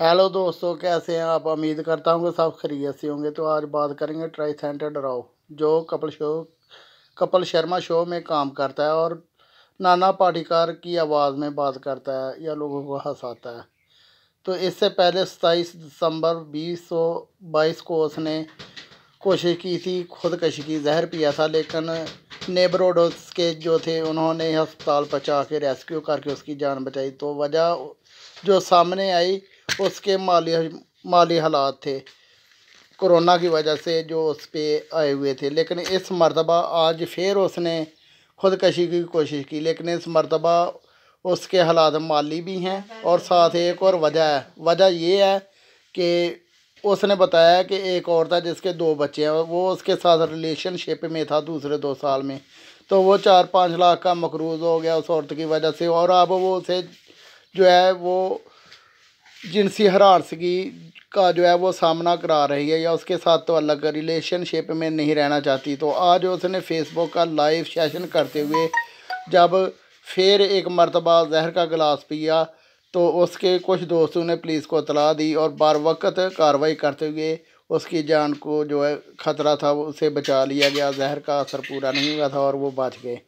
hello दोस्तों कैसे हैं आप उम्मीद करता हूँ कि सब खरीद से होंगे तो आज बात करेंगे ट्राई सेंटर डराओ जो कपिल शो कपिल शर्मा शो में काम करता है और नाना पाटीकार की आवाज़ में बात करता है या लोगों को हंसाता है तो इससे पहले सताईस दिसंबर बीस सौ बाईस को उसने कोशिश की थी खुदकशी की जहर पिया था लेकिन नेबरोडोस के जो थे उन्होंने अस्पताल पहुँचा के रेस्क्यू करके उसकी जान बचाई तो वजह जो सामने आई उसके माली माली हालात थे कोरोना की वजह से जो उस पर आए हुए थे लेकिन इस मरतबा आज फिर उसने खुदकशी की कोशिश की लेकिन इस मरतबा उसके हालात माली भी हैं और साथ एक और वजह है वजह ये है कि उसने बताया कि एक और था जिसके दो बच्चे हैं वो उसके साथ रिलेशनशिप में था दूसरे दो साल में तो वो चार पाँच लाख का मकरूज हो गया उस औरत की वजह से और अब वो उसे जो है वो जिनसी हरासगी का जो है वो सामना करा रही है या उसके साथ तो अलग रिलेशनशिप में नहीं रहना चाहती तो आज उसने फेसबुक का लाइव सेशन करते हुए जब फिर एक मरतबा जहर का गिलास पिया तो उसके कुछ दोस्तों ने पुलिस को तला दी और बार वक्त कार्रवाई करते हुए उसकी जान को जो है ख़तरा था वो उसे बचा लिया गया जहर का असर पूरा नहीं हुआ था और वो बच गए